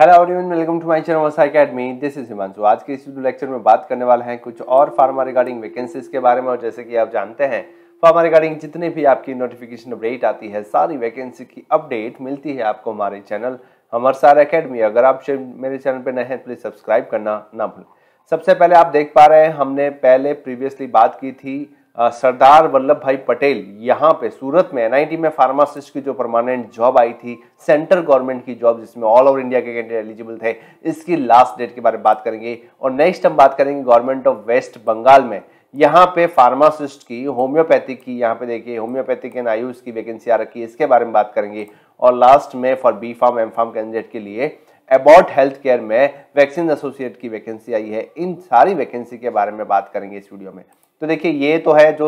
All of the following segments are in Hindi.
hello everyone welcome to my channel Vasai academy this is Himanshu आज के इस लेक्चर में बात करने वाले हैं कुछ और फार्मा रिगार्डिंग वैकेंसीज के बारे में और जैसे कि आप जानते हैं फार्मा रिगार्डिंग जितने भी आपकी नोटिफिकेशन अपडेट आती है सारी वैकेंसी की अपडेट मिलती है आपको हमारे चैनल हमारे अकेडमी अगर आप मेरे चैनल पर नए हैं प्लीज़ सब्सक्राइब करना ना भूलें सबसे पहले आप देख पा रहे हैं हमने पहले प्रीवियसली बात की थी सरदार वल्लभ भाई पटेल यहाँ पे सूरत में एनआईटी में फार्मासिस्ट की जो परमानेंट जॉब आई थी सेंट्रल गवर्नमेंट की जॉब जिसमें ऑल ओवर इंडिया के कैंडिडेट एलिजिबल थे इसकी लास्ट डेट के बारे में बात करेंगे और नेक्स्ट हम बात करेंगे गवर्नमेंट ऑफ वेस्ट बंगाल में यहाँ पे फार्मासिस्ट की होम्योपैथिक की यहाँ पे देखिए होम्योपैथिक एंड आयुष की वैकेंसी आ रखी है इसके बारे में बात करेंगे और लास्ट में for B pharm M pharm candidate के लिए अबाउट हेल्थ केयर में वैक्सीन एसोसिएट की वैकेंसी आई है इन सारी वैकेंसी के बारे में बात करेंगे इस वीडियो में तो देखिए ये तो है जो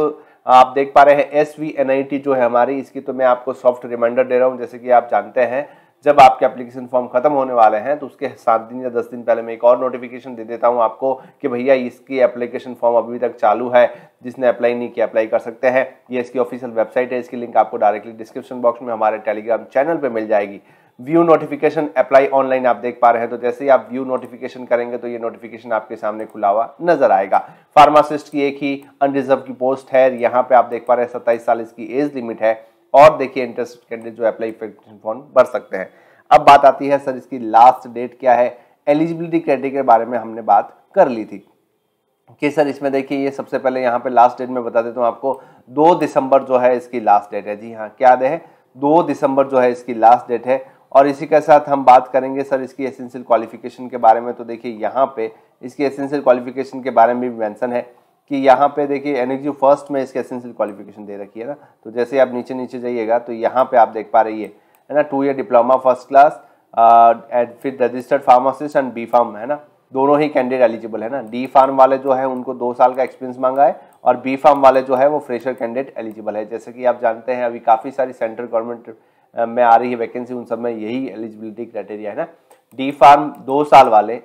आप देख पा रहे हैं S V N I T जो है हमारी इसकी तो मैं आपको सॉफ्ट रिमाइंडर दे रहा हूँ जैसे कि आप जानते हैं जब आपके एप्लीकेशन फॉर्म खत्म होने वाले हैं तो उसके सात दिन या दस दिन पहले मैं एक और नोटिफिकेशन दे देता हूँ आपको कि भैया इसकी एप्लीकेशन फॉर्म अभी तक चालू है जिसने अप्लाई नहीं किया अप्लाई कर सकते हैं ये इसकी ऑफिशियल वेबसाइट है इसकी लिंक आपको डायरेक्टली डिस्क्रिप्शन बॉक्स में हमारे टेलीग्राम चैनल पर मिल जाएगी व्यू नोटिफिकेशन अप्लाई ऑनलाइन आप देख पा रहे हैं तो जैसे ही आप व्यू नोटिफिकेशन करेंगे तो ये नोटिफिकेशन आपके सामने खुला हुआ नजर आएगा फार्मासिस्ट की एक ही अनरिजर्व की पोस्ट है यहाँ पे आप देख पा रहे हैं सत्ताईस साल इसकी एज लिमिट है और देखिए इंटरेस्ट कैंडिडेट जो अप्लाई फॉर्म भर सकते हैं अब बात आती है सर इसकी लास्ट डेट क्या है एलिजिबिलिटी क्राइटेरिया के बारे में हमने बात कर ली थी कि सर इसमें देखिए ये सबसे पहले यहाँ पे लास्ट डेट में बता देता हूँ आपको दो दिसंबर जो है इसकी लास्ट डेट है जी हाँ क्या दे है दो दिसंबर जो है इसकी लास्ट डेट है और इसी के साथ हम बात करेंगे सर इसकी एसेंशियल क्वालिफिकेशन के बारे में तो देखिए यहाँ पे इसकी एसेंशियल क्वालिफिकेशन के बारे में भी मैंसन है कि यहाँ पे देखिए एनर्जी फर्स्ट में इसकी एसेंशियल क्वालिफिकेशन दे रखी है ना तो जैसे आप नीचे नीचे जाइएगा तो यहाँ पर आप देख पा रही है ना two year diploma first class and फिर registered pharmacist and B pharm है ना दोनों ही कैंडिडेट एलिजिबल है ना डी फार्म वाले जो है उनको दो साल का एक्सपीरियंस मांगा है और बी फार्म वाले जो है वो फ्रेशर कैंडिडेट एलिजिबल है जैसे कि आप जानते हैं अभी काफ़ी सारी सेंट्रल गवर्नमेंट में आ रही है वैकेंसी उन सब में यही एलिजिबिलिटी क्राइटेरिया है ना डी फार्म दो साल वाले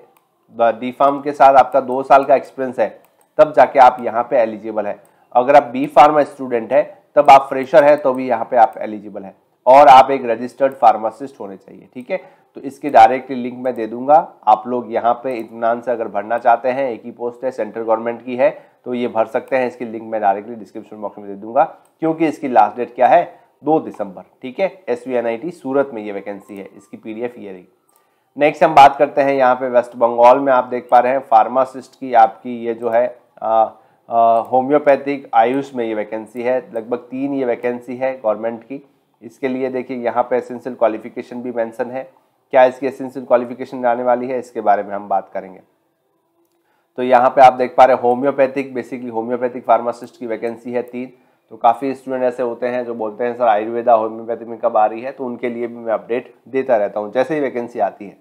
डी फार्म के साथ आपका दो साल का एक्सपीरियंस है तब जाके आप यहाँ पे एलिजिबल है अगर आप बी फार्म स्टूडेंट है तब आप फ्रेशर है तो भी यहाँ पे आप एलिजिबल है और आप एक रजिस्टर्ड फार्मासिस्ट होने चाहिए ठीक है तो इसके डायरेक्टली लिंक मैं दे दूंगा आप लोग यहाँ पे इतमान से अगर भरना चाहते हैं एक ही पोस्ट है सेंट्रल गवर्नमेंट की है तो ये भर सकते हैं इसकी लिंक मैं डायरेक्टली डिस्क्रिप्शन बॉक्स में दे दूंगा क्योंकि इसकी लास्ट डेट क्या है दो दिसंबर ठीक है एस सूरत में ये वैकेंसी है इसकी पी एफ ये रही नेक्स्ट हम बात करते हैं यहाँ पे वेस्ट बंगाल में आप देख पा रहे हैं फार्मासिस्ट की आपकी ये जो है होम्योपैथिक आयुष में ये वैकेंसी है लगभग तीन ये वैकेंसी है गवर्नमेंट की इसके लिए देखिए यहाँ पे एसेंशियल क्वालिफिकेशन भी मेंशन है क्या इसकी एसेंशियल क्वालिफिकेशन आने वाली है इसके बारे में हम बात करेंगे तो यहाँ पे आप देख पा रहे हैं होम्योपैथिक बेसिकली होम्योपैथिक फार्मासिस्ट की वैकेंसी है तीन तो काफ़ी स्टूडेंट ऐसे होते हैं जो बोलते हैं सर आयुर्वेदा होम्योपैथी में कब आ रही है तो उनके लिए भी मैं अपडेट देता रहता हूँ जैसे ही वैकेंसी आती है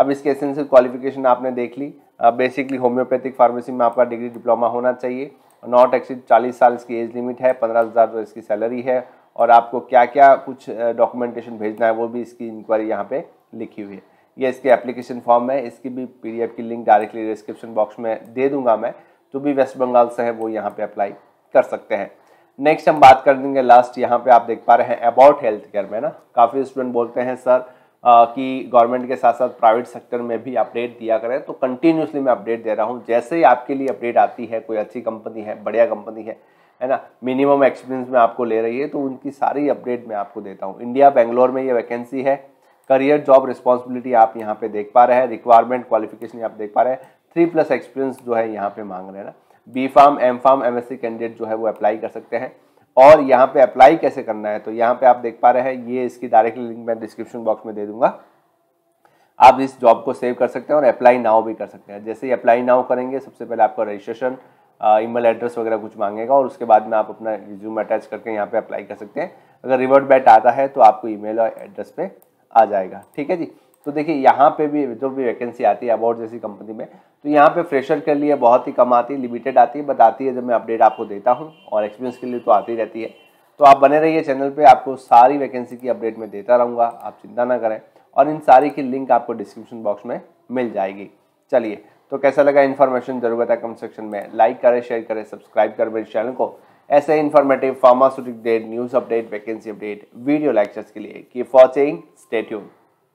अब इसके एसेंशियल क्वालिफिकेशन आपने देख ली बेसिकली होम्योपैथिक फार्मेसी में आपका डिग्री डिप्लोमा होना चाहिए नॉट एक्सिड चालीस साल इसकी एज लिमिट है पंद्रह हज़ार तो इसकी सैलरी है और आपको क्या क्या कुछ डॉक्यूमेंटेशन भेजना है वो भी इसकी इंक्वायरी यहाँ पे लिखी हुई है ये इसके एप्लीकेशन फॉर्म है इसकी भी पी की लिंक डायरेक्टली डिस्क्रिप्शन बॉक्स में दे दूंगा मैं जो भी वेस्ट बंगाल से है वो यहाँ पर अप्लाई कर सकते हैं नेक्स्ट हम बात कर देंगे लास्ट यहाँ पे आप देख पा रहे हैं अबाउट हेल्थ केयर में ना काफ़ी स्टूडेंट बोलते हैं सर आ, कि गवर्नमेंट के साथ साथ प्राइवेट सेक्टर में भी अपडेट दिया करें तो कंटिन्यूसली मैं अपडेट दे रहा हूँ जैसे ही आपके लिए अपडेट आती है कोई अच्छी कंपनी है बढ़िया कंपनी है है ना मिनिमम एक्सपीरियंस में आपको ले रही है तो उनकी सारी अपडेट मैं आपको देता हूँ इंडिया बेंगलोर में ये वैकेंसी है करियर जॉब रिस्पॉन्सिबिलिटी आप यहाँ पे देख पा रहे हैं रिक्वायरमेंट क्वालिफिकेशन आप देख पा रहे हैं थ्री प्लस एक्सपीरियंस जो है यहाँ पे मांग रहे हैं ना B pharm M pharm M candidate जो है वो अप्लाई कर सकते हैं और यहाँ पे अप्लाई कैसे करना है तो यहाँ पे आप देख पा रहे हैं ये इसकी डायरेक्ट लिंक मैं डिस्क्रिप्शन बॉक्स में दे दूंगा आप इस जॉब को सेव कर सकते हैं और अप्लाई नाउ भी कर सकते हैं जैसे ही अप्लाई नाउ करेंगे सबसे पहले आपका रजिस्ट्रेशन ईमेल एड्रेस वगैरह कुछ मांगेगा और उसके बाद में आप अपना रिज्यूम अटैच करके यहाँ पे अप्लाई कर सकते हैं अगर रिवर्ट बैट आता है तो आपको ईमेल और एड्रेस पे आ जाएगा ठीक है जी तो देखिए यहाँ पे भी जो भी वैकेंसी आती है अबाउट जैसी कंपनी में तो यहाँ पे फ्रेशर के लिए बहुत ही कम आती है लिमिटेड आती है बट आती है जब मैं अपडेट आपको देता हूँ और एक्सपीरियंस के लिए तो आती रहती है तो आप बने रहिए चैनल पे आपको सारी वैकेंसी की अपडेट मैं देता रहूँगा आप चिंता ना करें और इन सारी की लिंक आपको डिस्क्रिप्शन बॉक्स में मिल जाएगी चलिए तो कैसा लगा इन्फॉर्मेशन जरूरत है कमेंट सेक्शन में लाइक करें शेयर करें सब्सक्राइब करें मेरे चैनल को ऐसे informative pharmaceutic date news update vacancy update video lectures के लिए कीप वॉचिंग स्टेट्यूम